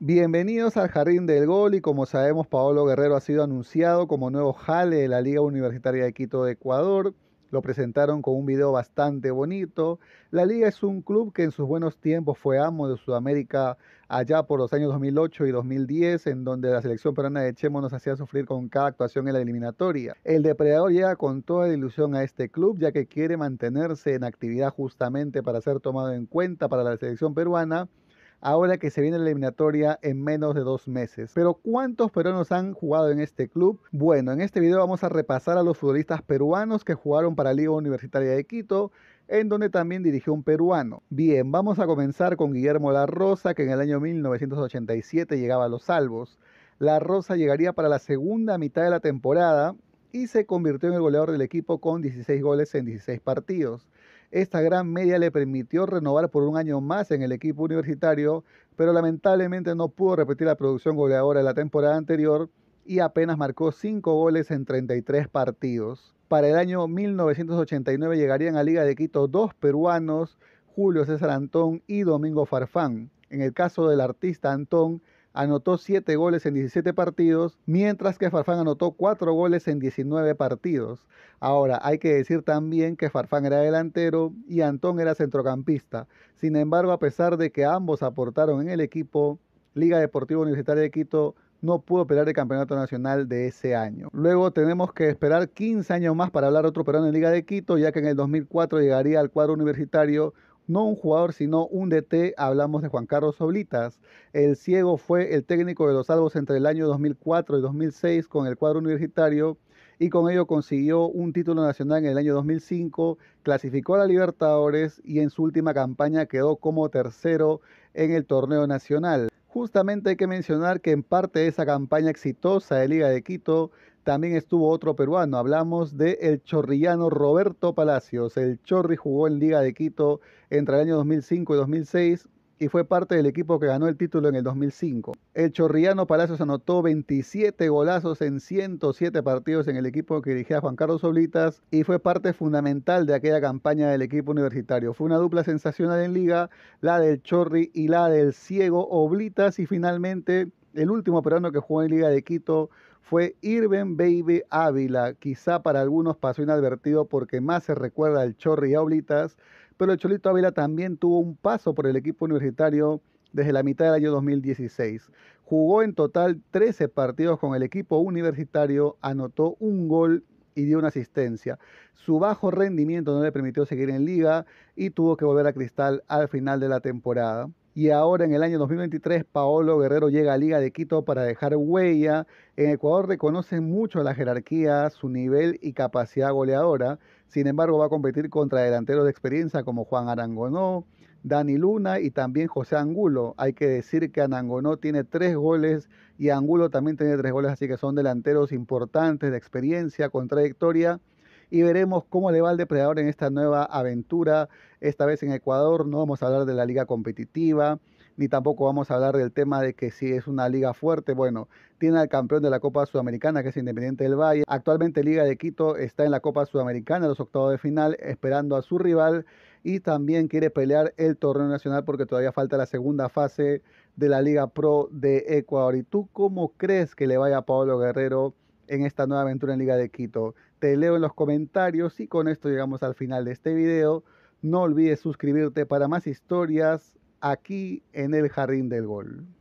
Bienvenidos al Jardín del Gol y como sabemos Paolo Guerrero ha sido anunciado como nuevo jale de la Liga Universitaria de Quito de Ecuador. Lo presentaron con un video bastante bonito. La liga es un club que en sus buenos tiempos fue amo de Sudamérica allá por los años 2008 y 2010, en donde la selección peruana de Chemo nos hacía sufrir con cada actuación en la eliminatoria. El depredador llega con toda ilusión a este club, ya que quiere mantenerse en actividad justamente para ser tomado en cuenta para la selección peruana ahora que se viene la eliminatoria en menos de dos meses. Pero ¿cuántos peruanos han jugado en este club? Bueno, en este video vamos a repasar a los futbolistas peruanos que jugaron para la Liga Universitaria de Quito, en donde también dirigió un peruano. Bien, vamos a comenzar con Guillermo La Rosa, que en el año 1987 llegaba a los salvos. La Rosa llegaría para la segunda mitad de la temporada y se convirtió en el goleador del equipo con 16 goles en 16 partidos. Esta gran media le permitió renovar por un año más en el equipo universitario, pero lamentablemente no pudo repetir la producción goleadora de la temporada anterior y apenas marcó 5 goles en 33 partidos. Para el año 1989 llegarían a Liga de Quito dos peruanos, Julio César Antón y Domingo Farfán. En el caso del artista Antón, anotó 7 goles en 17 partidos, mientras que Farfán anotó 4 goles en 19 partidos. Ahora, hay que decir también que Farfán era delantero y Antón era centrocampista. Sin embargo, a pesar de que ambos aportaron en el equipo, Liga Deportiva Universitaria de Quito no pudo pelear el campeonato nacional de ese año. Luego tenemos que esperar 15 años más para hablar otro peruano en Liga de Quito, ya que en el 2004 llegaría al cuadro universitario no un jugador, sino un DT, hablamos de Juan Carlos Oblitas. El ciego fue el técnico de los salvos entre el año 2004 y 2006 con el cuadro universitario y con ello consiguió un título nacional en el año 2005, clasificó a la Libertadores y en su última campaña quedó como tercero en el torneo nacional. Justamente hay que mencionar que en parte de esa campaña exitosa de Liga de Quito también estuvo otro peruano, hablamos de el chorrillano Roberto Palacios. El Chorri jugó en Liga de Quito entre el año 2005 y 2006 y fue parte del equipo que ganó el título en el 2005. El chorrillano Palacios anotó 27 golazos en 107 partidos en el equipo que dirigía Juan Carlos Oblitas y fue parte fundamental de aquella campaña del equipo universitario. Fue una dupla sensacional en liga, la del Chorri y la del Ciego Oblitas y finalmente el último peruano que jugó en Liga de Quito fue Irben Baby Ávila. Quizá para algunos pasó inadvertido porque más se recuerda al Chorri Aulitas, pero el Cholito Ávila también tuvo un paso por el equipo universitario desde la mitad del año 2016. Jugó en total 13 partidos con el equipo universitario, anotó un gol y dio una asistencia. Su bajo rendimiento no le permitió seguir en liga y tuvo que volver a Cristal al final de la temporada y ahora en el año 2023 Paolo Guerrero llega a Liga de Quito para dejar huella. En Ecuador reconoce mucho la jerarquía, su nivel y capacidad goleadora. Sin embargo, va a competir contra delanteros de experiencia como Juan Arangonó, Dani Luna y también José Angulo. Hay que decir que Arangonó tiene tres goles y Angulo también tiene tres goles, así que son delanteros importantes de experiencia, con trayectoria y veremos cómo le va el depredador en esta nueva aventura. Esta vez en Ecuador no vamos a hablar de la liga competitiva, ni tampoco vamos a hablar del tema de que si es una liga fuerte, bueno, tiene al campeón de la Copa Sudamericana, que es Independiente del Valle. Actualmente Liga de Quito está en la Copa Sudamericana, los octavos de final, esperando a su rival y también quiere pelear el torneo nacional porque todavía falta la segunda fase de la Liga Pro de Ecuador. ¿Y tú cómo crees que le vaya a Pablo Guerrero? en esta nueva aventura en Liga de Quito. Te leo en los comentarios y con esto llegamos al final de este video. No olvides suscribirte para más historias aquí en el Jardín del Gol.